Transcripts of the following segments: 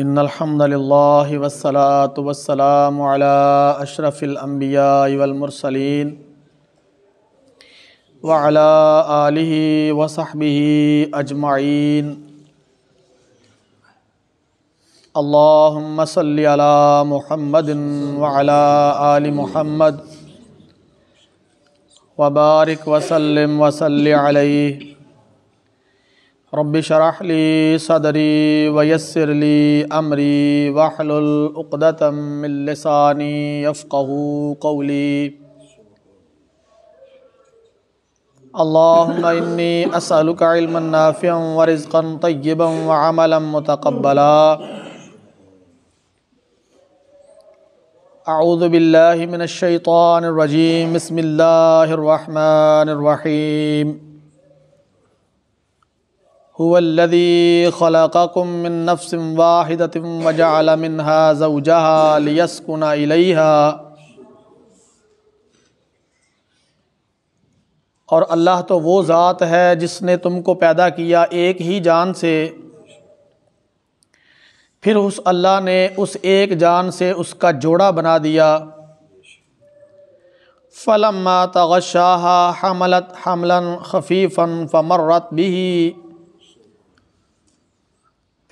इन अलहमदिल्ला वसलात वसलाम अशरफ़िलम्बियामरसलिन वाला आलि वसहबी अजमाइन अल्लामसल्ला महमद वाला आल महमद वबारक वसलम वसल रब शराहली सदरी वयसरली अमरी वाहलतमसानी यफ़ू कौली अल्लामी असलकाफ़ियम वरज़न तय्यबम वमलम मतकबला आऊदबिल्लिमिनशैतानरजीम बसमिल्लर हुवल्लदी खलक़कुम मिन नफ्सिम वाहिदतिम वजाल मिनहा जौजहा लियस्कुना इलैहा और अल्लाह तो वो ज़ात है जिसने तुमको पैदा किया एक ही जान से फिर उस अल्लाह ने उस एक जान से उसका जोड़ा बना दिया फ़लम्मा तगशाह हमलत हमलन खफीफ़न फमर्रत भी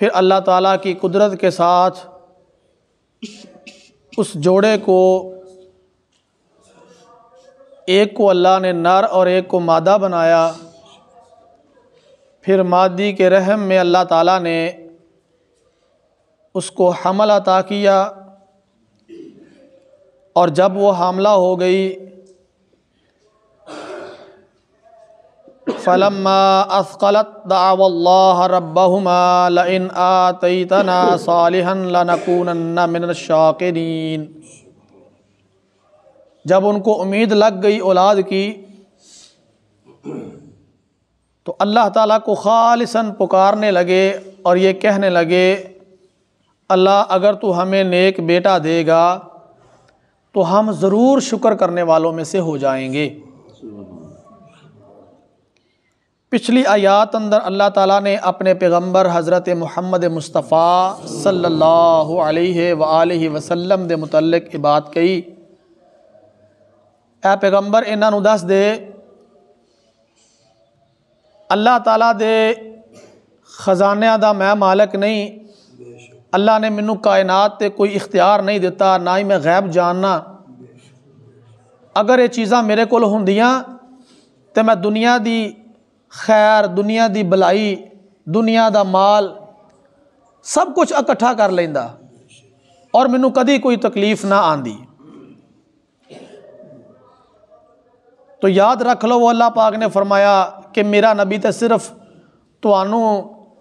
फिर अल्लाह ताला की कुदरत के साथ उस जोड़े को एक को अल्लाह ने नर और एक को मादा बनाया फिर मादी के रहम में अल्लाह ताला ने उसको हमला अता किया और जब वो हमला हो गई फ़लम असकलत दावल्ला रबहुमा लन आतना सालिहन लनकून मिन शाकिरीन जब उनको उम्मीद लग गई औलाद की तो अल्लाह ताला को खालिसन पुकारने लगे और ये कहने लगे अल्लाह अगर तू हमें नेक बेटा देगा तो हम ज़रूर शुक्र करने वालों में से हो जाएंगे पिछली आयात अंदर अल्लाह ताला ने अपने पैगंबर हज़रत मुहम्मद मुस्तफ़ा सल्लल्लाहु अलैहि सल्ला वसल्लम दे मुतलक इबाद कही ए पैगंबर इन्हों दस दे अल्लाह ताला दे खजाने का मैं मालक नहीं अल्लाह ने मैनू कायनात ते कोई इख्तियार नहीं दिता ना ही मैं गैब जानना अगर ये चीज़ा मेरे को तो मैं दुनिया की खैर दुनिया की भलाई दुनिया का माल सब कुछ इकट्ठा कर लेंदा और मैं कभी कोई तकलीफ ना आती तो याद रख लो वो अल्लाह पाक ने फरमाया कि मेरा नबी तो सिर्फ तू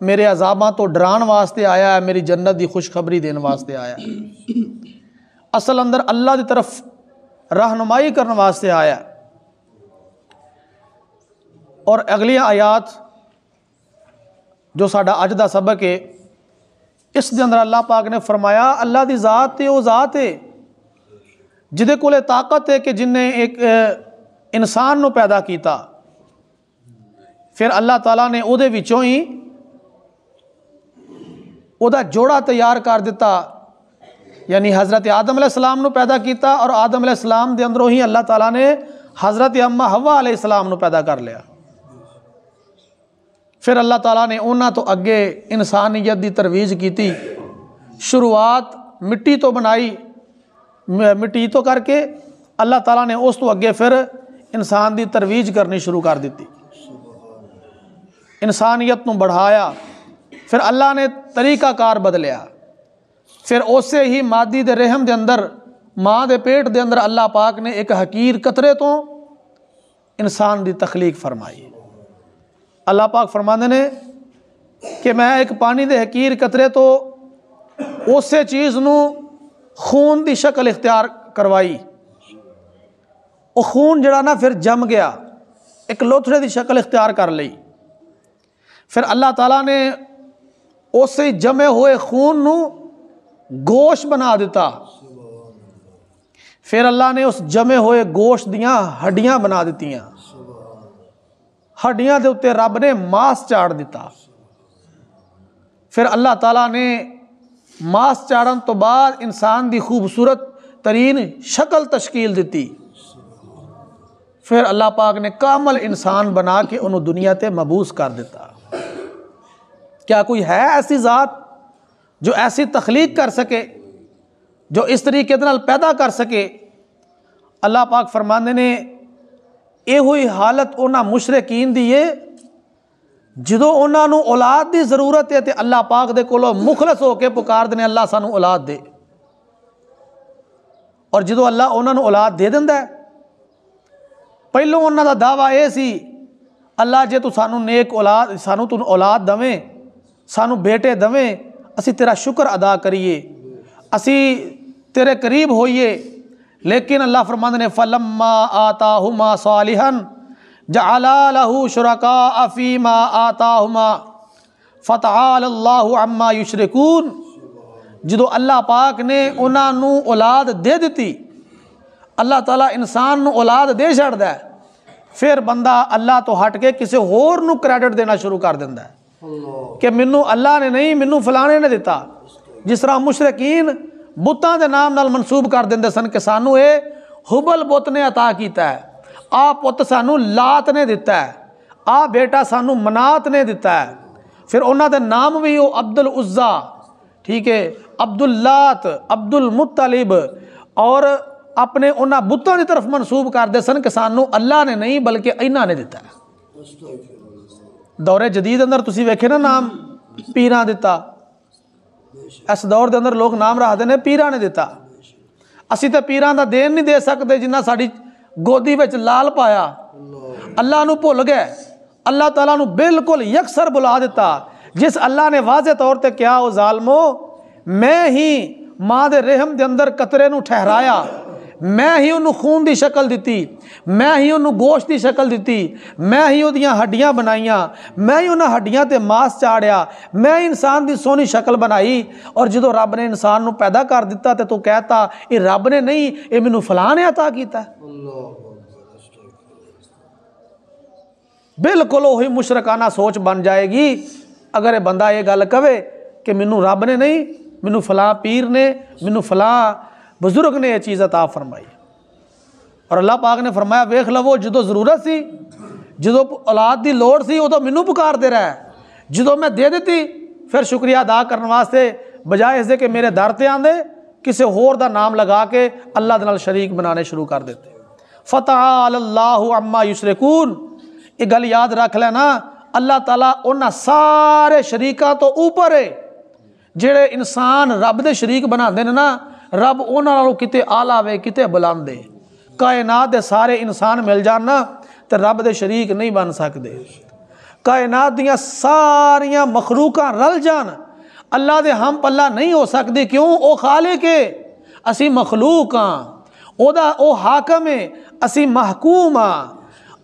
मेरे अजाबा तो डराने वास्ते आया है मेरी जन्नत की खुशखबरी देने वास्ते आया असल अंदर अल्लाह की तरफ रहनुमाई करने वास्ते आया और अगलिया आयात जो साडा अज का सबक है इस दर अल्लाह पाक ने फरमाया अल्लाह की जात है वह जात है जिदे को ताकत है कि जिन्हें एक इंसान को पैदा किया फिर अल्लाह तला ने ही जोड़ा तैयार कर दिता यानी हज़रत आदम सलाम पैदा किया और आदम सलाम के अंदरों ही अल्लाह तला ने हज़रत अम्मा हवा आलाम पैदा कर लिया ਫਿਰ ਅੱਲਾਹ ਤਾਲਾ ਨੇ ਉਹਨਾਂ ਤੋਂ ਅੱਗੇ ਇਨਸਾਨੀਅਤ ਦੀ ਤਰਵੀਜ਼ ਕੀਤੀ ਸ਼ੁਰੂਆਤ ਮਿੱਟੀ ਤੋਂ ਬਣਾਈ ਮਿੱਟੀ ਤੋਂ ਕਰਕੇ ਅੱਲਾਹ ਤਾਲਾ ਨੇ ਉਸ ਤੋਂ ਅੱਗੇ ਫਿਰ ਇਨਸਾਨ ਦੀ ਤਰਵੀਜ਼ ਕਰਨੀ ਸ਼ੁਰੂ ਕਰ ਦਿੱਤੀ ਇਨਸਾਨੀਅਤ ਨੂੰ ਬੜਾਇਆ ਫਿਰ ਅੱਲਾਹ ਨੇ ਤਰੀਕਾਕਾਰ ਬਦਲਿਆ ਫਿਰ ਉਸੇ ਹੀ ਮਾਦੀ ਦੇ ਰਹਿਮ ਦੇ ਅੰਦਰ ਮਾਂ ਦੇ ਪੇਟ ਦੇ ਅੰਦਰ ਅੱਲਾਹ ਪਾਕ ਨੇ ਇੱਕ ਹਕੀਰ ਕਤਰੇ ਤੋਂ ਇਨਸਾਨ ਦੀ ਤਖਲੀਕ ਫਰਮਾਈ अल्लाह पाक फरमाने ने कि मैं एक पानी ਦੇ ਹਕੀਰ ਕਤਰੇ ਤੋਂ ਉਸੇ ਚੀਜ਼ ਨੂੰ ਖੂਨ ਦੀ ਸ਼ਕਲ ਇਖਤਿਆਰ ਕਰਵਾਈ ਉਹ ਖੂਨ ਜਿਹੜਾ ਨਾ ਫਿਰ ਜਮ ਗਿਆ ਇੱਕ ਲੋਥੜੇ ਦੀ ਸ਼ਕਲ ਇਖਤਿਆਰ ਕਰ ਲਈ ਫਿਰ ਅੱਲਾਹ ਤਾਲਾ ਨੇ ਉਸੇ ਜਮੇ ਹੋਏ ਖੂਨ ਨੂੰ ਗੋਸ਼ ਬਣਾ ਦਿੱਤਾ ਫਿਰ ਅੱਲਾਹ ਨੇ ਉਸ ਜਮੇ ਹੋਏ ਗੋਸ਼ ਦੀਆਂ ਹੱਡੀਆਂ ਬਣਾ ਦਿੱਤੀਆਂ हड्डिया के उत्ते रब ने मास चाड़ दिता फिर अल्लाह तला ने मास चाड़न तो बाद इंसान की खूबसूरत तरीन शकल तश्कील दी फिर अल्लाह पाक ने कामल इंसान बना के उन्होंने दुनिया से मबूस कर दिता क्या कोई है ऐसी ज़ात जो ऐसी तखलीक कर सके जो इस तरीके पैदा कर सके अल्लाह पाक फरमाने ने ਇਹੋ ਹੀ ਹਾਲਤ ਉਹਨਾਂ ਮੁਸ਼ਰਕੀਨ ਦੀ ਏ ਜਦੋਂ ਉਹਨਾਂ ਨੂੰ ਔਲਾਦ ਦੀ ਜ਼ਰੂਰਤ ਹੈ ਤੇ ਅੱਲਾਹ ਪਾਕ ਦੇ ਕੋਲੋਂ ਮੁਖਲਸ ਹੋ ਕੇ ਪੁਕਾਰਦੇ ਨੇ ਅੱਲਾਹ ਸਾਨੂੰ ਔਲਾਦ ਦੇ ਔਰ ਜਦੋਂ ਅੱਲਾਹ ਉਹਨਾਂ ਨੂੰ ਔਲਾਦ ਦੇ ਦਿੰਦਾ ਹੈ ਪਹਿਲੋਂ ਉਹਨਾਂ ਦਾ ਦਾਵਾ ਇਹ ਸੀ ਅੱਲਾਹ ਜੇ ਤੂੰ ਸਾਨੂੰ ਨੇਕ ਔਲਾਦ ਸਾਨੂੰ ਤੂੰ ਔਲਾਦ ਦਵੇਂ ਸਾਨੂੰ ਬੇਟੇ ਦਵੇਂ ਅਸੀਂ ਤੇਰਾ ਸ਼ੁਕਰ ਅਦਾ ਕਰੀਏ ਅਸੀਂ ਤੇਰੇ ਕਰੀਬ ਹੋਈਏ लेकिन अल्लाह फरमान ने फ़लम्मा आता हमा सालिहन जलालहू शुरका अफ़ीमा आता हमा फतहाल्लाहू अम्मा युशरकून जो अल्लाह पाक ने उन्होंने औलाद दे दी अल्लाह तला इंसान औलाद दे छद फिर बंदा अल्लाह तो हट के किसी होर क्रैडिट देना शुरू कर देता है कि मैनू अल्लाह ने नहीं मैनू फलाने ने दिता जिस तरह ਦਿੱਤਾ ਬੁੱਤਾਂ ਦੇ ਨਾਮ ਨਾਲ ਮਨਸੂਬ ਕਰ ਦਿੰਦੇ ਸਨ ਕਿ ਸਾਨੂੰ ਇਹ ਹੁਬਲ ਬੁੱਤ ਨੇ عطا ਕੀਤਾ ਹੈ ਆ ਪੁੱਤ ਸਾਨੂੰ ਲਾਤ ਨੇ ਦਿੱਤਾ ਹੈ ਆ ਬੇਟਾ ਸਾਨੂੰ ਮਨਾਤ ਨੇ ਦਿੱਤਾ ਹੈ ਫਿਰ ਉਹਨਾਂ ਦੇ ਨਾਮ ਵੀ ਉਹ ਅਬਦੁਲ ਉਜ਼ਾ ਠੀਕ ਹੈ ਅਬਦੁਲ ਲਾਤ ਅਬਦੁਲ ਮੁਤਲਿਬ ਔਰ ਆਪਣੇ ਉਹਨਾਂ ਬੁੱਤਾਂ ਦੀ ਤਰਫ ਮਨਸੂਬ ਕਰਦੇ ਸਨ ਕਿ ਸਾਨੂੰ ਅੱਲਾ ਨੇ ਨਹੀਂ ਬਲਕਿ ਇਹਨਾਂ ਨੇ ਦਿੱਤਾ ਦੌਰੇ ਜਦੀਦ ਅੰਦਰ ਤੁਸੀਂ ਵੇਖੇ ਨਾ ਨਾਮ ਪੀਰਾਂ ਦਿੱਤਾ ਇਸ ਦੌਰ ਦੇ ਅੰਦਰ ਲੋਕ ਨਾਮ ਰੱਖਦੇ ਨੇ ਪੀਰਾਂ ਨੇ ਦਿੱਤਾ ਅਸੀਂ ਤਾਂ ਪੀਰਾਂ ਦਾ ਦੇਣ ਨਹੀਂ ਦੇ ਸਕਦੇ ਜਿੰਨਾ ਸਾਡੀ ਗੋਦੀ ਵਿੱਚ ਲਾਲ ਪਾਇਆ ਅੱਲਾ ਨੂੰ ਭੁੱਲ ਗਏ ਅੱਲਾ ਤਾਲਾ ਨੂੰ ਬਿਲਕੁਲ ਯਕਸਰ ਬੁਲਾ ਦਿੱਤਾ ਜਿਸ ਅੱਲਾ ਨੇ ਵਾਜ਼ੇ ਤੌਰ ਤੇ ਕਿਹਾ ਉਹ ਜ਼ਾਲਮੋ ਮੈਂ ਹੀ ਮਾਂ ਦੇ ਰਹਿਮ ਦੇ ਅੰਦਰ ਕਤਰੇ ਨੂੰ ਠਹਿਰਾਇਆ ਮੈਂ ਹੀ ਉਹਨੂੰ ਖੂਨ ਦੀ ਸ਼ਕਲ ਦਿੱਤੀ ਮੈਂ ਹੀ ਉਹਨੂੰ ਗੋਸ਼ਤ ਦੀ ਸ਼ਕਲ ਦਿੱਤੀ ਮੈਂ ਹੀ ਉਹਦੀਆਂ ਹੱਡੀਆਂ ਬਣਾਈਆਂ ਮੈਂ ਹੀ ਉਹਨਾਂ ਹੱਡੀਆਂ ਤੇ ਮਾਸ ਚਾੜਿਆ ਮੈਂ ਇਨਸਾਨ ਦੀ ਸੋਹਣੀ ਸ਼ਕਲ ਬਣਾਈ ਔਰ ਜਦੋਂ ਰੱਬ ਨੇ ਇਨਸਾਨ ਨੂੰ ਪੈਦਾ ਕਰ ਦਿੱਤਾ ਤੇ ਤੂੰ ਕਹਤਾ ਇਹ ਰੱਬ ਨੇ ਨਹੀਂ ਇਹ ਮੈਨੂੰ ਫਲਾਂ ਨੇ عطا ਕੀਤਾ ਬਿਲਕੁਲ ਉਹੀ ਮੁਸ਼ਰਕਾਨਾ ਸੋਚ ਬਣ ਜਾਏਗੀ ਅਗਰ ਇਹ ਬੰਦਾ ਇਹ ਗੱਲ ਕਵੇ ਕਿ ਮੈਨੂੰ ਰੱਬ ਨੇ ਨਹੀਂ ਮੈਨੂੰ ਫਲਾ ਪੀਰ ਨੇ ਮੈਨੂੰ ਫਲਾ बुज़ुर्ग ने यह चीज़ अता फरमाई और अल्लाह पाक ने फरमाया वेख लवो जो ज़रूरत सी जो औलाद की लौड़ सी उदो मैनू पुकार दे रहा है जो मैं दे दीती फिर शुक्रिया अदा करने वास्ते बजाय इसके कि मेरे दर ते आते किसी होर का नाम लगा के अल्लाह शरीक बनाने शुरू कर देते फतह अल्लाह अम्मा युसरकून ये गल याद रख लेना अल्लाह ताला उन्होंने सारे शरीकों तो उपर है जेड़े इंसान रब के शरीक बनाते हैं ना रब उन्होंने कितने आला वे कितने बुलंद है कायनात सारे इंसान मिल जा ना तो रब के शरीक नहीं बन सकते कायनात दियाँ सारिया मखलूक रल जान अल्लाह के हम पल्ला नहीं हो सकते क्यों वह खाले के असी मखलूक हाँ ਉਹਦਾ ਉਹ ਹਾਕਮ ਹੈ ਅਸੀਂ ਮਹਕੂਮ ਆ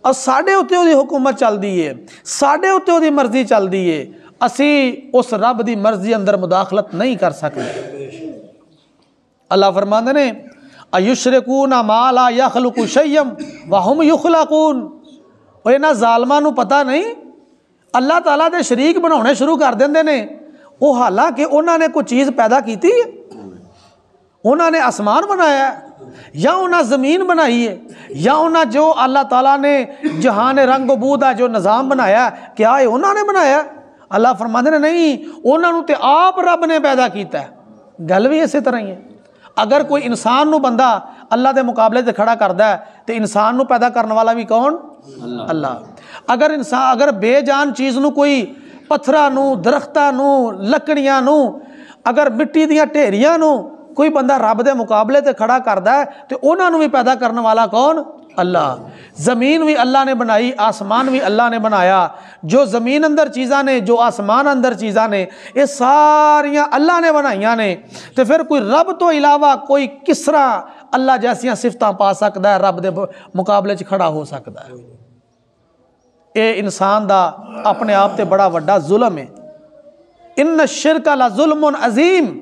ਔਰ ਸਾਡੇ ਉੱਤੇ ਉਹਦੀ ਹੁਕੂਮਤ ਚੱਲਦੀ ਏ ਸਾਡੇ ਉੱਤੇ ਉਹਦੀ ਮਰਜ਼ੀ ਚੱਲਦੀ ਏ ਅਸੀਂ ਉਸ ਰੱਬ ਦੀ ਮਰਜ਼ੀ ਅੰਦਰ ਮੁਦਾਖਲਤ ਨਹੀਂ अल्लाह फरमांद ने अयुशरकून माला यखलकु शयम वाहम युखलाकून और इन्हों जालमान पता नहीं अल्लाह तला के शरीक बनाने शुरू कर देंगे ने वो हालांकि उन्होंने कोई चीज़ पैदा की है उन्होंने आसमान बनाया या उन्हें ज़मीन बनाई है या उन्हें जो अल्लाह तला ने जहान रंग बू का जो निज़ाम बनाया क्या है उन्होंने बनाया अल्लाह फरमाते ने नहीं उन्होंने तो आप रब ने पैदा किया गल भी इस तरह ही है ਅਗਰ ਕੋਈ ਇਨਸਾਨ ਨੂੰ ਬੰਦਾ ਅੱਲਾ ਦੇ ਮੁਕਾਬਲੇ ਤੇ ਖੜਾ ਕਰਦਾ ਹੈ ਤੇ ਇਨਸਾਨ ਨੂੰ ਪੈਦਾ ਕਰਨ ਵਾਲਾ ਵੀ ਕੌਣ ਅੱਲਾ ਅਗਰ ਇਨਸਾਨ ਅਗਰ ਬੇਜਾਨ ਚੀਜ਼ ਨੂੰ ਕੋਈ ਪੱਥਰਾਂ ਨੂੰ ਦਰਖਤਾਂ ਨੂੰ ਲੱਕੜੀਆਂ ਨੂੰ ਅਗਰ ਮਿੱਟੀ ਦੀਆਂ ਢੇਰੀਆਂ ਨੂੰ ਕੋਈ ਬੰਦਾ ਰੱਬ ਦੇ ਮੁਕਾਬਲੇ ਤੇ ਖੜਾ ਕਰਦਾ ਤੇ ਉਹਨਾਂ ਨੂੰ ਵੀ ਪੈਦਾ ਕਰਨ ਵਾਲਾ ਕੌਣ अल्लाह ज़मीन भी अल्लाह ने बनाई आसमान भी अल्लाह ने बनाया जो ज़मीन अंदर चीज़ा ने जो आसमान अंदर चीज़ा ने ये सारियाँ अल्लाह ने बनाइया ने तो फिर कोई रब तो इलावा कोई किसरा अल्लाह जैसिया सिफत पा सकता है रब के मुकाबले खड़ा हो सकता है ये इंसान का अपने आप से बड़ा व्डा जुल्म है इन शिरक अला अजीम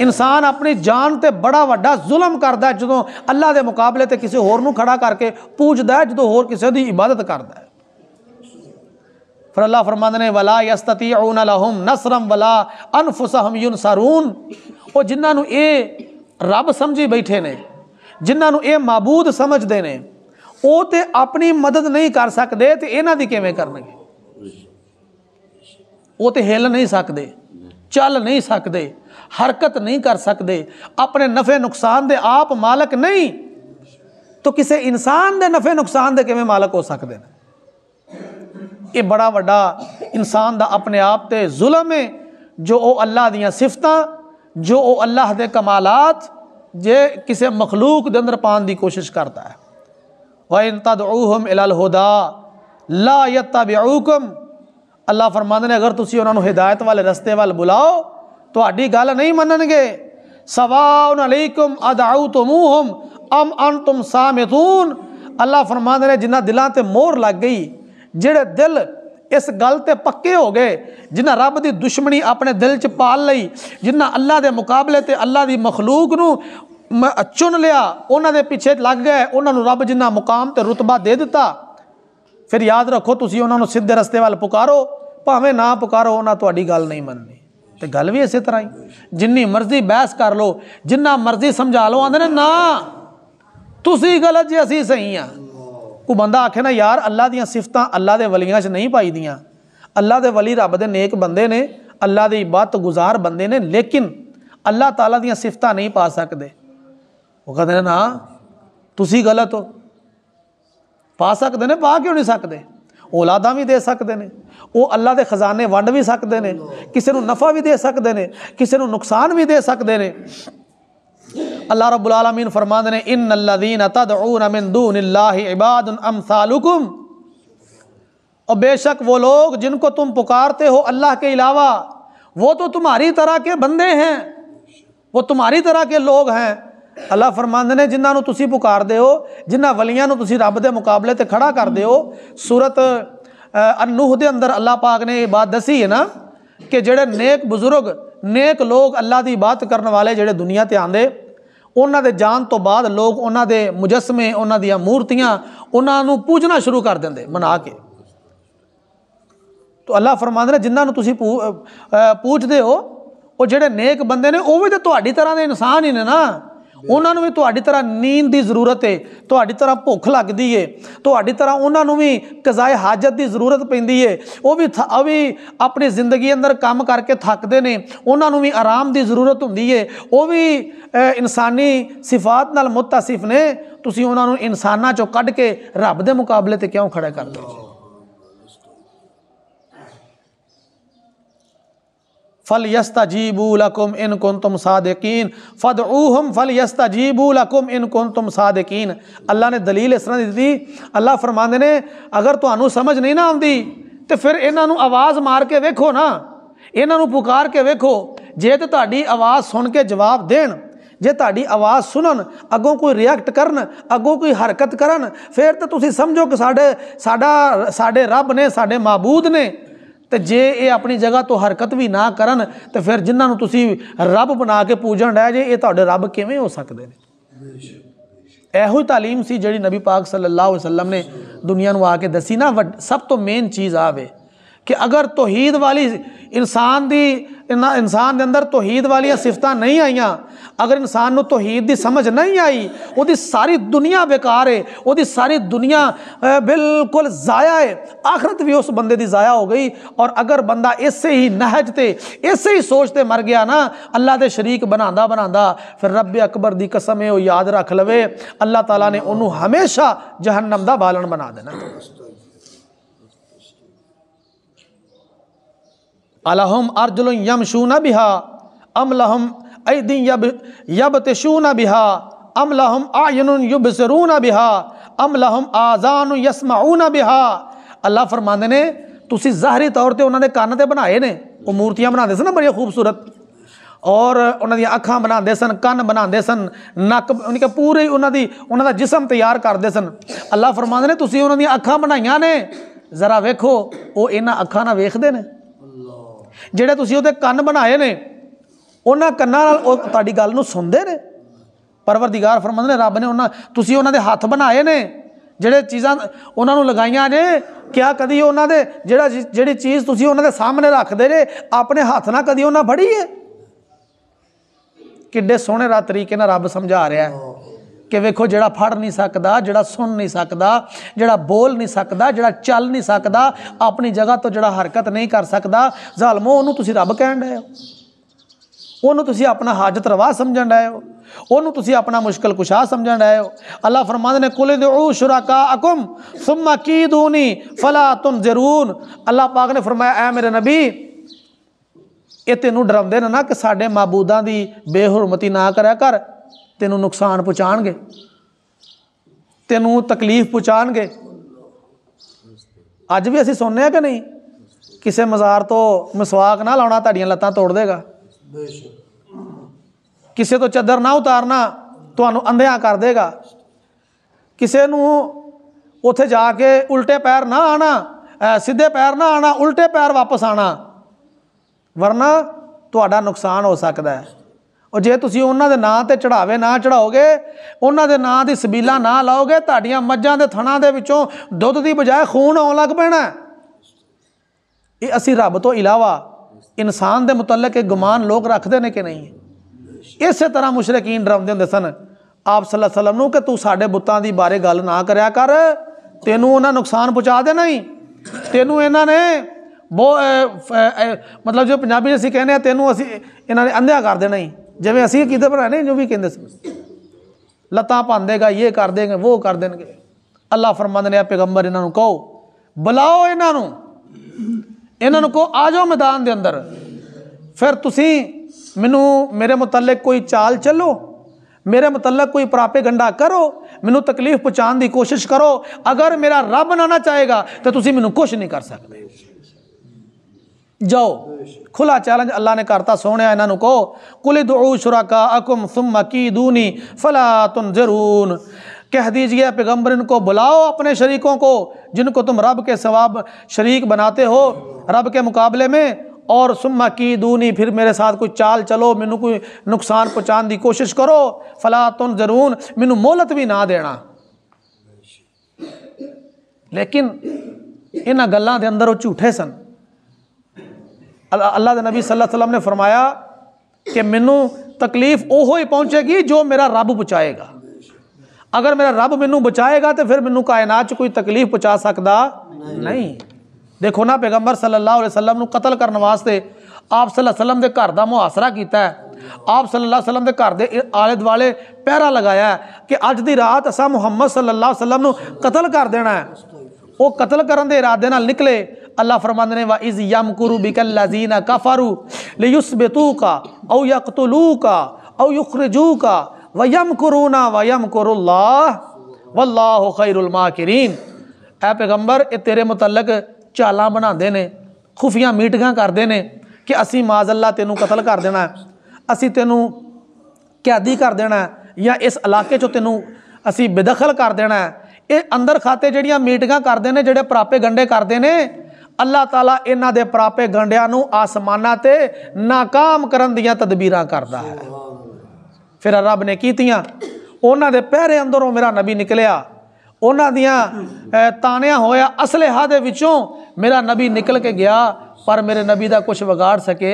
ਇਨਸਾਨ ਆਪਣੀ ਜਾਨ ਤੇ ਬੜਾ ਵੱਡਾ ਜ਼ੁਲਮ ਕਰਦਾ ਜਦੋਂ ਅੱਲਾ ਦੇ ਮੁਕਾਬਲੇ ਤੇ ਕਿਸੇ ਹੋਰ ਨੂੰ ਖੜਾ ਕਰਕੇ ਪੂਜਦਾ ਜਦੋਂ ਹੋਰ ਕਿਸੇ ਦੀ ਇਬਾਦਤ ਕਰਦਾ ਫਿਰ ਅੱਲਾ ਫਰਮਾਉਂਦੇ ਨੇ ਵਲਾ ਯਸਤਤੀਉਨ ਲਹਮ ਨਸਰਮ ਵਲਾ ਅਨਫੁਸਹਮ ਯਨਸਰੂਨ ਉਹ ਜਿਨ੍ਹਾਂ ਨੂੰ ਇਹ ਰੱਬ ਸਮਝੀ ਬੈਠੇ ਨੇ ਜਿਨ੍ਹਾਂ ਨੂੰ ਇਹ ਮਾਬੂਦ ਸਮਝਦੇ ਨੇ ਉਹ ਤੇ ਆਪਣੀ ਮਦਦ ਨਹੀਂ ਕਰ ਸਕਦੇ ਤੇ ਇਹਨਾਂ ਦੀ ਕਿਵੇਂ ਕਰਨਗੇ ਉਹ ਤੇ ਹਿੱਲ ਨਹੀਂ ਸਕਦੇ ਚੱਲ ਨਹੀਂ ਸਕਦੇ हरकत नहीं कर सकते अपने नफे नुकसान के आप मालक नहीं तो किसी इंसान के नफे नुकसान के किमें मालक हो सकते हैं ये बड़ा व्डा इंसान का अपने आप से जुलम है जो वह अल्लाह दिफत जो वह अल्लाह के कमालात जे किसी मखलूक के अंदर पाने की कोशिश करता है वह इन तदम इलाहदा ला यम अल्लाह फरमान ने अगर तुम उन्होंने हिदायत वाले रस्ते वाल बुलाओ ਤੁਹਾਡੀ ਗੱਲ ਨਹੀਂ ਮੰਨਣਗੇ ਸਵਾਉਨ ਅਲੈਕੁਮ ਅਦਾਉਤਮੂਹਮ ਅਮ ਅੰਤਮ ਸਾਮਿਤੂਨ ਅੱਲਾ ਫਰਮਾਉਂਦੇ ਨੇ ਜਿਨ੍ਹਾਂ ਦਿਲਾਂ ਤੇ ਮੋਹਰ ਲੱਗ ਗਈ ਜਿਹੜੇ ਦਿਲ ਇਸ ਗੱਲ ਤੇ ਪੱਕੇ ਹੋ ਗਏ ਜਿਨ੍ਹਾਂ ਰੱਬ ਦੀ ਦੁਸ਼ਮਣੀ ਆਪਣੇ ਦਿਲ 'ਚ ਪਾਲ ਲਈ ਜਿਨ੍ਹਾਂ ਅੱਲਾ ਦੇ ਮੁਕਾਬਲੇ ਤੇ ਅੱਲਾ ਦੀ ਮਖਲੂਕ ਨੂੰ ਚੁਣ ਲਿਆ ਉਹਨਾਂ ਦੇ ਪਿੱਛੇ ਲੱਗ ਗਏ ਉਹਨਾਂ ਨੂੰ ਰੱਬ ਜਿੰਨਾ ਮੁਕਾਮ ਤੇ ਰਤਬਾ ਦੇ ਦਿੱਤਾ ਫਿਰ ਯਾਦ ਰੱਖੋ ਤੁਸੀਂ ਉਹਨਾਂ ਨੂੰ ਸਿੱਧੇ ਰਸਤੇ ਵੱਲ ਪੁਕਾਰੋ ਭਾਵੇਂ ਨਾ ਪੁਕਾਰੋ ਉਹਨਾਂ ਤੁਹਾਡੀ ਗੱਲ ਨਹੀਂ ਮੰਨਣੀ ਤੇ ਗੱਲ ਵੀ ਇਸੇ ਤਰ੍ਹਾਂ ਹੀ ਜਿੰਨੀ ਮਰਜ਼ੀ ਬਹਿਸ ਕਰ ਲੋ ਜਿੰਨਾ ਮਰਜ਼ੀ ਸਮਝਾ ਲੋ ਆਂਦੇ ਨੇ ਨਾ ਤੁਸੀਂ ਗਲਤ ਜੇ ਅਸੀਂ ਸਹੀ ਆ ਕੋ ਬੰਦਾ ਆਖੇ ਨਾ ਯਾਰ ਅੱਲਾ ਦੀਆਂ ਸਿਫਤਾਂ ਅੱਲਾ ਦੇ ਵਲੀਆਂ 'ਚ ਨਹੀਂ ਪਾਈ ਦੀਆਂ ਅੱਲਾ ਦੇ ਵਲੀ ਰੱਬ ਦੇ ਨੇਕ ਬੰਦੇ ਨੇ ਅੱਲਾ ਦੇ ਇਬਾਦਤ ਗੁਜ਼ਾਰ ਬੰਦੇ ਨੇ ਲੇਕਿਨ ਅੱਲਾ ਤਾਲਾ ਦੀਆਂ ਸਿਫਤਾਂ ਨਹੀਂ ਪਾ ਸਕਦੇ ਉਹ ਕਹਿੰਦੇ ਨੇ ਨਾ ਤੁਸੀਂ ਗਲਤ ਹੋ ਪਾ ਸਕਦੇ ਨੇ ਪਾ ਕਿਉਂ ਨਹੀਂ ਸਕਦੇ औलादा भी दे सकते हैं वो अल्लाह के ख़ज़ाने वंड भी सकते हैं किसी ਨੂੰ नफ़ा भी दे सकते हैं किसी ਨੂੰ नुकसान भी दे सकते ਨੇ अल्लाह रब्बुल आलमीन फरमाते हैं इन अल्लादीन तदऊन मिन दूनिल्लाहि इबादुन अमसालुकुम और बेशक वो लोग जिनको तुम पुकारते हो अल्लाह के अलावा वो तो तुम्हारी तरह के बंदे हैं वो तुम्हारी तरह के लोग हैं ਅੱਲਾ ਫਰਮਾਉਂਦੇ ਨੇ ਜਿਨ੍ਹਾਂ ਨੂੰ ਤੁਸੀਂ ਪੁਕਾਰਦੇ ਹੋ ਜਿਨ੍ਹਾਂ ਵਲੀਆਂ ਨੂੰ ਤੁਸੀਂ ਰੱਬ ਦੇ ਮੁਕਾਬਲੇ ਤੇ ਖੜਾ ਕਰਦੇ ਹੋ ਸੂਰਤ ਅਨੂਹ ਦੇ ਅੰਦਰ ਅੱਲਾ ਪਾਕ ਨੇ ਇਹ ਬਾਤ ਦੱਸੀ ਹੈ ਨਾ ਕਿ ਜਿਹੜੇ ਨੇਕ ਬਜ਼ੁਰਗ ਨੇਕ ਲੋਕ ਅੱਲਾ ਦੀ ਬਾਤ ਕਰਨ ਵਾਲੇ ਜਿਹੜੇ ਦੁਨੀਆ ਤੇ ਆਂਦੇ ਉਹਨਾਂ ਦੇ ਜਾਣ ਤੋਂ ਬਾਅਦ ਲੋਕ ਉਹਨਾਂ ਦੇ ਮੁਜਸਮੇ ਉਹਨਾਂ ਦੀਆਂ ਮੂਰਤੀਆਂ ਉਹਨਾਂ ਨੂੰ ਪੂਜਣਾ ਸ਼ੁਰੂ ਕਰ ਦਿੰਦੇ ਮਨਾ ਕੇ ਤੋ ਅੱਲਾ ਫਰਮਾਉਂਦਾ ਨੇ ਜਿਨ੍ਹਾਂ ਨੂੰ ਤੁਸੀਂ ਪੂਜਦੇ ਹੋ ਉਹ ਜਿਹੜੇ ਨੇਕ ਬੰਦੇ ਨੇ ਉਹ ਵੀ ਤਾਂ ਤੁਹਾਡੀ ਤਰ੍ਹਾਂ ਦੇ ਇਨਸਾਨ ਹੀ ਨੇ ਨਾ ਉਹਨਾਂ ਨੂੰ ਵੀ ਤੁਹਾਡੀ ਤਰ੍ਹਾਂ ਨੀਂਦ ਦੀ ਜ਼ਰੂਰਤ ਹੈ ਤੁਹਾਡੀ ਤਰ੍ਹਾਂ ਭੁੱਖ ਲੱਗਦੀ ਹੈ ਤੁਹਾਡੀ ਤਰ੍ਹਾਂ ਉਹਨਾਂ ਨੂੰ ਵੀ ਕਜ਼ਾਏ ਹਾਜਤ ਦੀ ਜ਼ਰੂਰਤ ਪੈਂਦੀ ਹੈ ਉਹ ਵੀ ਉਹ ਵੀ ਆਪਣੀ ਜ਼ਿੰਦਗੀ ਅੰਦਰ ਕੰਮ ਕਰਕੇ ਥੱਕਦੇ ਨੇ ਉਹਨਾਂ ਨੂੰ ਵੀ ਆਰਾਮ ਦੀ ਜ਼ਰੂਰਤ ਹੁੰਦੀ ਹੈ ਉਹ ਵੀ ਇਨਸਾਨੀ ਸਿਫਾਤ ਨਾਲ ਮੁਤਸਿਫ ਨੇ ਤੁਸੀਂ ਉਹਨਾਂ ਨੂੰ ਇਨਸਾਨਾਂ ਚੋਂ ਕੱਢ ਕੇ ਰੱਬ ਦੇ ਮੁਕਾਬਲੇ ਤੇ ਕਿਉਂ ਖੜਾ ਕਰਦੇ ਹੋ फल यस्ता जीबूलकुम इन कन तुम सादकिन फद ऊहम फल यस्ता जीबूलकुम इन कन तुम ਸਾਦਕੀਨ ਅੱਲਾ ਨੇ ਦਲੀਲ ਇਸ ਤਰ੍ਹਾਂ ਦਿੱਤੀ ਅੱਲਾ ਫਰਮਾਉਂਦੇ ਨੇ ਅਗਰ ਤੁਹਾਨੂੰ ਸਮਝ ਨਹੀਂ ਨਾ ਆਉਂਦੀ ਤੇ ਫਿਰ ਇਹਨਾਂ ਨੂੰ ਆਵਾਜ਼ ਮਾਰ ਕੇ ਵੇਖੋ ਨਾ ਇਹਨਾਂ ਨੂੰ ਪੁਕਾਰ ਕੇ ਵੇਖੋ ਜੇ ਤੇ ਤੁਹਾਡੀ ਆਵਾਜ਼ ਸੁਣ ਕੇ ਜਵਾਬ ਦੇਣ ਜੇ ਤੁਹਾਡੀ ਆਵਾਜ਼ ਸੁਣਨ ਅੱਗੋਂ ਕੋਈ ਰਿਐਕਟ ਕਰਨ ਅੱਗੋਂ ਕੋਈ ਹਰਕਤ ਕਰਨ ਫਿਰ ਤਾਂ ਤੁਸੀਂ ਸਮਝੋ ਕਿ ਸਾਡੇ ਸਾਡਾ ਸਾਡੇ ਰੱਬ ਨੇ ਸਾਡੇ ਮਾਬੂਦ ਨੇ ਤੇ ਜੇ ਇਹ ਆਪਣੀ ਜਗ੍ਹਾ ਤੋਂ ਹਰਕਤ ਵੀ ਨਾ ਕਰਨ ਤੇ ਫਿਰ ਜਿਨ੍ਹਾਂ ਨੂੰ ਤੁਸੀਂ ਰੱਬ ਬਣਾ ਕੇ ਪੂਜਣ ਰਹੇ ਜੇ ਇਹ ਤੁਹਾਡੇ ਰੱਬ ਕਿਵੇਂ ਹੋ ਸਕਦੇ ਨੇ ਇਹੋ ਹੀ تعلیم ਸੀ ਜਿਹੜੀ ਨਬੀ ਪਾਕ ਸੱਲੱਲਾਹੁ ਅਲੈਹਿ ਵਸੱਲਮ ਨੇ ਦੁਨੀਆ ਨੂੰ ਆ ਕੇ ਦੱਸੀ ਨਾ ਸਭ ਤੋਂ ਮੇਨ ਚੀਜ਼ ਆਵੇ कि अगर तोहीद वाली इंसान दी इंसान ਦੇ ਅੰਦਰ ਤੋਹੀਦ ਵਾਲੀਆਂ ਸਿਫਤਾਂ ਨਹੀਂ ਆਈਆਂ ਅਗਰ ਇਨਸਾਨ ਨੂੰ ਤੋਹੀਦ ਦੀ ਸਮਝ ਨਹੀਂ ਆਈ ਉਹਦੀ ਸਾਰੀ ਦੁਨੀਆ ਬੇਕਾਰ ਹੈ ਉਹਦੀ ਸਾਰੀ ਦੁਨੀਆ ਬਿਲਕੁਲ ਜ਼ਾਇਆ ਹੈ ਆਖਰਤ ਵੀ ਉਸ ਬੰਦੇ ਦੀ ਜ਼ਾਇਆ ਹੋ ਗਈ ਔਰ ਅਗਰ ਬੰਦਾ ਇਸੇ ਹੀ ਨਹਜ ਤੇ ਇਸੇ ਹੀ ਸੋਚ ਤੇ ਮਰ ਗਿਆ ਨਾ ਅੱਲਾ ਦੇ ਸ਼ਰੀਕ ਬਣਾਉਂਦਾ ਬਣਾਉਂਦਾ ਫਿਰ ਰੱਬ ਅਕਬਰ ਦੀ ਕਸਮ ਹੈ ਉਹ ਯਾਦ ਰੱਖ ਲਵੇ ਅੱਲਾ ਤਾਲਾ ਨੇ ਉਹਨੂੰ ਹਮੇਸ਼ਾ ਜਹਨਮ ਦਾ ਬਾਲਣ ਬਣਾ ਦੇਣਾ अलहम अर्जुल यम शू न बिहा अम लहम ऐदी यब यब तिशू न बिहा अम लहम आयन युब सरू न बिहा अम लहम आजान यसम न बिहा अल्लाह फरमांद ने तुम जहरी तौर पर उन्होंने कन तो बनाए ने वह मूर्तियाँ बनाते सर बड़ी खूबसूरत और उन्होंने अखा बनाते सन कन बनाते सन नक् पूरे उन्होंने उन्होंने जिसम तैयार करते सन अल्लाह फरमान ने तुम उन्होंने अखा बनाइया ने जरा वेखो वो इन्होंने अखा ना वेखते हैं ਜਿਹੜੇ ਤੁਸੀਂ ਉਹਦੇ ਕੰਨ ਬਣਾਏ ਨੇ ਉਹਨਾਂ ਕੰਨਾਂ ਨਾਲ ਉਹ ਤੁਹਾਡੀ ਗੱਲ ਨੂੰ ਸੁਣਦੇ ਨੇ ਪਰਵਰਦੀਗਾਰ ਫਰਮਾਉਂਦੇ ਨੇ ਰੱਬ ਨੇ ਉਹਨਾਂ ਤੁਸੀਂ ਉਹਨਾਂ ਦੇ ਹੱਥ ਬਣਾਏ ਨੇ ਜਿਹੜੇ ਚੀਜ਼ਾਂ ਉਹਨਾਂ ਨੂੰ ਲਗਾਈਆਂ ਨੇ ਕਿਆ ਕਦੀ ਉਹਨਾਂ ਦੇ ਜਿਹੜਾ ਜਿਹੜੀ ਚੀਜ਼ ਤੁਸੀਂ ਉਹਨਾਂ ਦੇ ਸਾਹਮਣੇ ਰੱਖਦੇ ਨੇ ਆਪਣੇ ਹੱਥ ਨਾਲ ਕਦੀ ਉਹਨਾਂ ਫੜੀ ਹੈ ਕਿੱਡੇ ਸੋਹਣੇ ਰਾ ਤਰੀਕੇ ਨਾਲ ਰੱਬ ਸਮਝਾ ਰਿਹਾ ਹੈ કે વેખો જેڑا ફડ નઈ શકਦਾ જેڑا સુન નઈ શકਦਾ જેڑا બોલ નઈ શકਦਾ જેڑا ચલ નઈ શકਦਾ apni jagah to jeڑا harkat નઈ કર શકਦਾ જાલમો ઉનુ તુસી રબ્બ કેણડે હો ઉનુ તુસી અપના હાજત રવા સમજણડે હો ઉનુ તુસી અપના મુશ્કિલ કુશા સમજણડે હો અલ્લાહ ફરમાને કુલ દુ ઉ શુરાકા અકુમ સુમ કીદુની ફલા તુમ ઝરુન અલ્લાહ પાક ને ફરમાયા اے میرے نبی એ તੈਨੂੰ ડરાઉં દે ને ના કે ਸਾਡੇ માબૂદਾਂ દી બે હુરમતી ના કરયા કર ਤੈਨੂੰ ਨੁਕਸਾਨ ਪਹੁੰਚਾਣਗੇ ਤੈਨੂੰ ਤਕਲੀਫ ਪਹੁੰਚਾਣਗੇ ਅੱਜ ਵੀ ਅਸੀਂ ਸੁਣਨੇ ਆ ਕਿ ਨਹੀਂ ਕਿਸੇ ਮਜ਼ਾਰ ਤੋਂ ਮਸਵਾਕ ਨਾ ਲਾਉਣਾ ਤੁਹਾਡੀਆਂ ਲੱਤਾਂ ਤੋੜ ਦੇਗਾ ਕਿਸੇ ਤੋਂ ਚੱਦਰ ਨਾ ਉਤਾਰਨਾ ਤੁਹਾਨੂੰ ਅੰਧਿਆਂ ਕਰ ਦੇਗਾ ਕਿਸੇ ਨੂੰ ਉੱਥੇ ਜਾ ਕੇ ਉਲਟੇ ਪੈਰ ਨਾ ਆਣਾ ਸਿੱਧੇ ਪੈਰ ਨਾ ਆਣਾ ਉਲਟੇ ਪੈਰ ਵਾਪਸ ਆਣਾ ਵਰਨਾ ਤੁਹਾਡਾ ਨੁਕਸਾਨ ਹੋ ਸਕਦਾ ਹੈ ਔਰ ਜੇ ਤੁਸੀਂ ਉਹਨਾਂ ਦੇ ਨਾਂ ਤੇ ਚੜਾਵੇ ਨਾ ਚੜਾਓਗੇ ਉਹਨਾਂ ਦੇ ਨਾਂ ਦੀ ਸਬੀਲਾ ਨਾ ਲਾਓਗੇ ਤੁਹਾਡੀਆਂ ਮੱਝਾਂ ਦੇ ਥਣਾਂ ਦੇ ਵਿੱਚੋਂ ਦੁੱਧ ਦੀ ਬਜਾਏ ਖੂਨ ਆਉਣ ਲੱਗ ਪੈਣਾ ਇਹ ਅਸੀਂ ਰੱਬ ਤੋਂ ਇਲਾਵਾ ਇਨਸਾਨ ਦੇ ਮੁਤਲਕ ਇਹ ਗੁਮਾਨ ਲੋਕ ਰੱਖਦੇ ਨੇ ਕਿ ਨਹੀਂ ਇਸੇ ਤਰ੍ਹਾਂ ਮੁਸ਼ਰਕੀਨ ਡਰਾਉਂਦੇ ਹੁੰਦੇ ਸਨ ਆਪ ਸੱਲੱਲਾਹੁ ਅਲੈਹਿ ਵਸੱਲਮ ਨੂੰ ਕਿ ਤੂੰ ਸਾਡੇ ਬੁੱਤਾਂ ਦੀ ਬਾਰੇ ਗੱਲ ਨਾ ਕਰਿਆ ਕਰ ਤੈਨੂੰ ਉਹਨਾਂ ਨੁਕਸਾਨ ਪਹੁੰਚਾ ਦੇਣਾ ਹੀ ਤੈਨੂੰ ਇਹਨਾਂ ਨੇ ਬੋ ਮਤਲਬ ਜੋ ਪੰਜਾਬੀ ਅਸੀਂ ਕਹਿੰਦੇ ਆ ਤੈਨੂੰ ਅਸੀਂ ਇਹਨਾਂ ਨੇ ਅੰਧਿਆ ਕਰ ਦੇਣਾ ਹੀ ਜਿਵੇਂ ਅਸੀਂ ਕਿਤੇ ਬਣਾਣੇ ਜੋ ਵੀ ਕਹਿੰਦੇ ਸੀ ਲਤਾ ਪਾਂਦੇਗਾ ਇਹ ਕਰ ਦੇਗੇ ਉਹ ਕਰ ਦੇਣਗੇ ਅੱਲਾ ਫਰਮਾਨ ਨੇ ਆ ਪੈਗੰਬਰ ਇਹਨਾਂ ਨੂੰ ਕਹੋ ਬੁਲਾਓ ਇਹਨਾਂ ਨੂੰ ਇਹਨਾਂ ਨੂੰ ਕਹੋ ਆ ਜਾਓ ਮੈਦਾਨ ਦੇ ਅੰਦਰ ਫਿਰ ਤੁਸੀਂ ਮੈਨੂੰ ਮੇਰੇ ਮੁਤਲਕ ਕੋਈ ਚਾਲ ਚੱਲੋ ਮੇਰੇ ਮੁਤਲਕ ਕੋਈ ਪ੍ਰਾਪੇ ਗੰਡਾ ਕਰੋ ਮੈਨੂੰ ਤਕਲੀਫ ਪਹੁੰਚਾਉਣ ਦੀ ਕੋਸ਼ਿਸ਼ ਕਰੋ ਅਗਰ ਮੇਰਾ ਰੱਬ ਨਾ ਨਾ ਚਾਹੇਗਾ ਤਾਂ ਤੁਸੀਂ ਮੈਨੂੰ ਕੁਝ ਨਹੀਂ ਕਰ ਸਕਦੇ जाओ अल्लाह ने करता सोने इन्हों को ਸੋਹਣਿਆ ਇਹਨਾਂ शुरा का अकुम सुम की दूनी फला तुम जरून कह दीजिए पैगम्बर इनको बुलाओ अपने शरीकों को जिनको तुम रब के सवाब शरीक बनाते हो रब के मुकाबले में और सुम्मा की दूनी फिर मेरे साथ कोई चाल चलो मैनू कोई नुकसान पहुँचाने की कोशिश करो फला तुम जरून मैनू मोहलत भी ना देना लेकिन इन्ह गलों के अंदर वो झूठे सन अल्लाह के नबी सल्लल्लाहु अलैहि वसल्लम ने फरमाया कि मैनू तकलीफ ओहो ही पहुँचेगी जो मेरा रब बचाएगा अगर मेरा रब मैनू बचाएगा तो फिर मैनू कायनात कोई तकलीफ पहुँचा सकता नहीं।, नहीं देखो ना पैगंबर सल्लल्लाहु अलैहि वसल्लम कतल करने वास्ते आप सल्लल्लाहु के घर का मुहासरा किया आप सल्ला वसलम के घर ਘਰ ਦੇ ਆਲੇ ਦੁਆਲੇ ਪਹਿਰਾ ਲਗਾਇਆ ਕਿ ਅੱਜ ਦੀ ਰਾਤ ਅਸਾਂ ਮੁਹੰਮਦ ਸੱਲੱਲਾਹੁ ਅਲੈहि ਵਸल्लम ਨੂੰ ਕਤਲ ਕਰ ਦੇਣਾ ਹੈ ਉਹ ਕਤਲ अल्लाह फरमान ने वा इज़ यमकुरु बिकल लजीना कफरू लयुस्बितू का औ यकतलू का औ युखरजू का व यम करूना व यम कुरुल्लाह वल्लाह ए पैगंबर ये तेरे मुतलक चाल बनाते ने खुफिया मीटिंगा करते ने कि असी माजल्ला तेन कतल कर देना है असी तेन कैदी कर देना है या इस इलाके चो तेन असी बेदखल कर देना है ये अंदर खाते जड़िया मीटिंगा करते हैं जेडे परापे गंढे करते हैं ਅੱਲਾਹ ਤਾਲਾ ਇਹਨਾਂ ਦੇ ਪ੍ਰਾਪੇ ਗੰਡਿਆਂ ਨੂੰ ਆਸਮਾਨਾਂ ਤੇ ناکਾਮ ਕਰਨ ਦੀਆਂ ਤਦਬੀਰਾਂ ਕਰਦਾ ਹੈ ਫਿਰ ਰੱਬ ਨੇ ਕੀਤੀਆਂ ਉਹਨਾਂ ਦੇ ਪਹਿਰੇ ਅੰਦਰੋਂ ਮੇਰਾ ਨਬੀ ਨਿਕਲਿਆ ਉਹਨਾਂ ਦੀਆਂ ਤਾਨਿਆਂ ਹੋਇਆ ਅਸਲਹਾ ਦੇ ਵਿੱਚੋਂ ਮੇਰਾ ਨਬੀ ਨਿਕਲ ਕੇ ਗਿਆ ਪਰ ਮੇਰੇ ਨਬੀ ਦਾ ਕੁਝ ਵਿਗਾੜ ਸਕੇ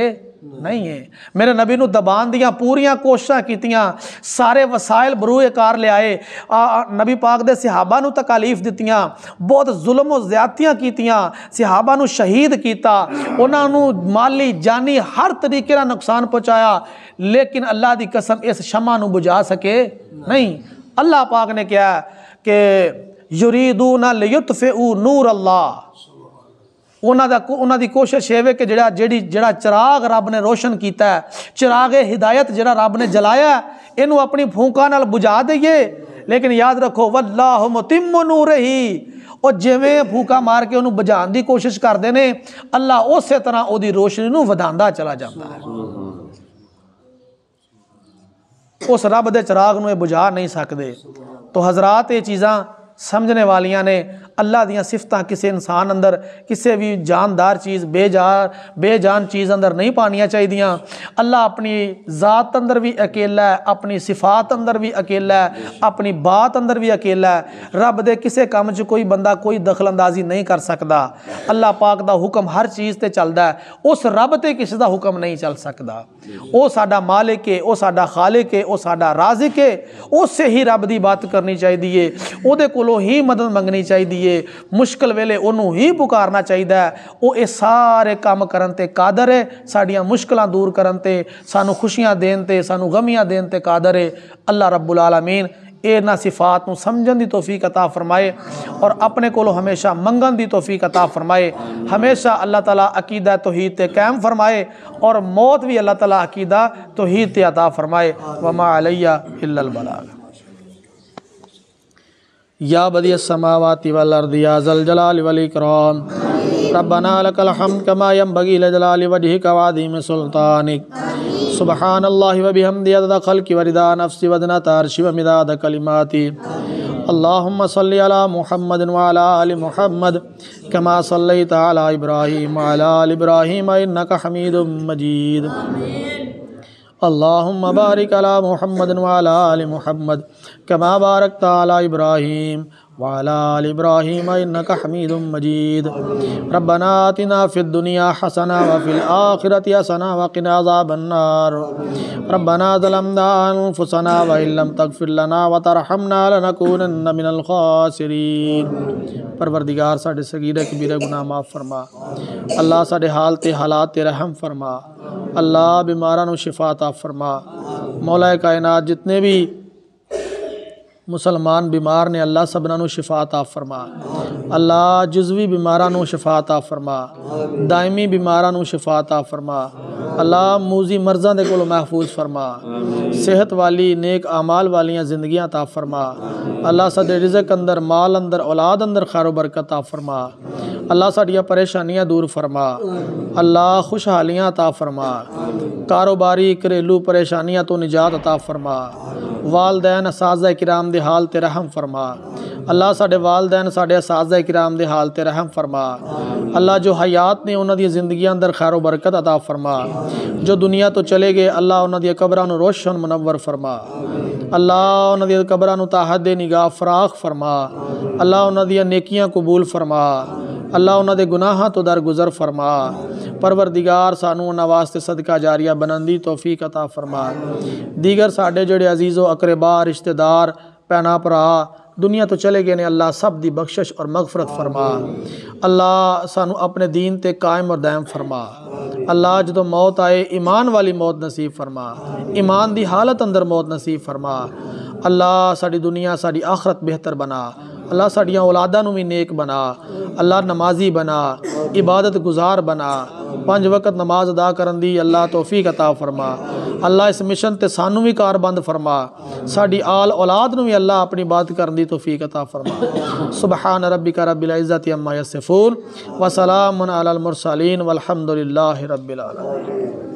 नहीं है मेरे नबी ने दबान दिया पूरी कोशिशा कीतियाँ सारे वसायल बरूए कार आ नबी पाक दे सिहाबा तकालीफ दतियाँ बहुत जुलम व ज्यादतियाँ कीतियाँ सिहाबा शहीद किया उन्होंने माली जानी हर तरीके का नुकसान पहुँचाया लेकिन अल्लाह की कसम इस शमा बुझा सके नहीं, नहीं। अल्लाह पाक ने कहा कि युरीदू न लुत्फ नूर अल्लाह ਉਹਨਾਂ ਦਾ ਉਹਨਾਂ ਦੀ ਕੋਸ਼ਿਸ਼ ਹੈ ਕਿ ਜਿਹੜਾ ਜਿਹੜੀ ਜਿਹੜਾ ਚਿਰਾਗ ਰੱਬ ਨੇ ਰੋਸ਼ਨ ਕੀਤਾ ਹੈ ਚਿਰਾਗੇ ਹਿਦਾਇਤ ਜਿਹੜਾ ਰੱਬ ਨੇ ਜਲਾਇਆ ਇਹਨੂੰ ਆਪਣੀ ਫੂਕਾਂ ਨਾਲ ਬੁਝਾ ਦਈਏ ਲੇਕਿਨ ਯਾਦ ਰੱਖੋ ਵੱਲਾਹੁ ਮੁਤਿਮ ਨੂਰਹੀ ਉਹ ਜਿਵੇਂ ਫੂਕਾ ਮਾਰ ਕੇ ਉਹਨੂੰ ਬੁਝਾਉਣ ਦੀ ਕੋਸ਼ਿਸ਼ ਕਰਦੇ ਨੇ ਅੱਲਾ ਉਸੇ ਤਰ੍ਹਾਂ ਉਹਦੀ ਰੋਸ਼ਨੀ ਨੂੰ ਵਧਾਉਂਦਾ ਚਲਾ ਜਾਂਦਾ ਹੈ ਉਸ ਰੱਬ ਦੇ ਚਿਰਾਗ ਨੂੰ ਇਹ ਬੁਝਾ ਨਹੀਂ ਸਕਦੇ ਤੋ ਹਜ਼ਰਤ ਇਹ ਚੀਜ਼ਾਂ ਸਮਝਣੇ ਵਾਲੀਆਂ ਨੇ अल्लाह दिफत किसी इंसान अंदर किसी भी जानदार चीज़ बेजा बेजान चीज़ अंदर नहीं पानिया चाहिए अल्लाह अपनी जात अंदर भी अकेला है अपनी सिफात अंदर भी अकेला है अपनी बात अंदर भी अकेला है रब दे किसी काम च कोई बंद कोई दखल अंदाजी नहीं कर सकता अल्लाह पाक का हुक्म हर चीज़ पर चलता है उस रब से किसी का हुक्म नहीं चल सकता वो साडा मालिक है वह साडा खालिक है वह साडा राजिक है उस ही रब की बात करनी चाहिए वो को ही मदद मंगनी चाहिए चाहिए मुश्किल वेले ही पुकारना चाहिए वो ये सारे काम करते कादर है साड़िया मुश्किल दूर करते सू खुशियां देनते सू गमियां देनते कादर है अल्लाह रबुल आलमीन एना सिफात को समझन की तोफी अता फरमाए और अपने को हमेशा मंगन की तोफी अता फरमाए हमेशा अल्लाह तला अकीदा तोहीद कैम फरमाए और मौत भी अल्लाह तला अकीदा तोहीद अता फरमाए वमा अलैया हिल बलाग या बदी समावाति वलर्द या जलजलाल वलिक्रम रब्बना लकल हमद कमा यंबगी लजलाल वजहिक वादीम सुल्तानिक सुबहान अल्लाह व बिहमदि अदद खल्कि वरिदा नफ्सि वदनत अर्शि व मिदाद कलिमाति اللهم صل على محمد وعلى آل محمد كما صليت على إبراهيم وعلى آل إبراهيم إنك حميد مجيد آمين अल्लाहुम्मा बारिक अला मुहम्मद वाला आल मुहम्मद कमा बारक ताला इब्राहीम وعلى آل إبراهيم إنك حميد مجيد ربنا آتنا في الدنيا حسنة وفي الآخرة حسنة وقنا عذاب النار ربنا ظلمنا أنفسنا وإن لم تغفر لنا وترحمنا لنكونن من الخاسرين پروردگار ساڈے परवरदिगार साढ़े گناہ معاف فرما اللہ ساڈے حال تے حالات تے رحم فرما اللہ بیماراں نو شفا عطا فرما مولا کائنات جتنے بھی मुसलमान बीमार ने अल्लाह सबना आ फरमा अल्लाह जुजवी बीमारा आ फरमा दायमी बीमारा आ फरमा अल्लाह मूजी मर्जा के महफूज फरमा सेहत वाली नेक आमाल वाली जिंदगी ता फरमा अल्लाह साढ़े रिजक अंदर माल अंदर औलाद अंदर खारो बरकत ता फरमा अल्लाह साड़िया परेशानियाँ दूर फरमा अल्लाह खुशहालियाँ अता फरमा कारोबारी घरेलू परेशानियाँ तो निजात अता फरमा वालदैन साजा कराम दे हाल ते रहम फरमा अल्लाह साढ़े वालदैन साढ़े साजा कराम दे हाल ते रहम फरमा अल्लाह जो हयात ने उन्होंने जिंदगी अंदर खैर बरकत अता फरमा जो दुनिया तो चले गए अल्लाह उन्होंने कबरों रोशन मुनवर फरमा अल्लाह उन्होंने कबरों ताहद निगाह फराख फरमा अल्लाह उन्होंने नेकियां कबूल फरमा अल्लाह ਉਹਨਾਂ ਦੇ तो ਤੋਂ फरमा परवर दिगार सानू उन्होंने वास्ते सदका जारिया ਬਣਨ की तोहफी कता फरमा दीगर साढ़े ਜਿਹੜੇ अजीज़ो अकरेबा रिश्तेदार ਪੈਣਾ भरा दुनिया तो चले गए ने अल्लाह सब की बख्शिश और मगफरत फरमा अल्लाह सानू अपने दीन ते कायम और दायम फरमा अल्लाह जो तो मौत आए ईमान वाली मौत नसीब फरमा ईमान की हालत अंदर मौत नसीब फरमा अल्लाह साड़ी दुनिया साड़ी आखरत बेहतर बना अल्लाह साढ़िया औलादा भी नेक बना अल्लाह नमाजी बना इबादत गुजार बना पं वक्त नमाज अदा कर अल्लाह तोहफी कता फरमा अल्लाह इस मिशन से सानू भी कारबंद फरमा साड़ी आल औलाद न भी अल्लाह अपनी बात कर की तोहफी कता फरमा सुबहान रबी का रबी इज़त अम्मा यसफूल वसलामसलिन वलहमदिल्ला रबिल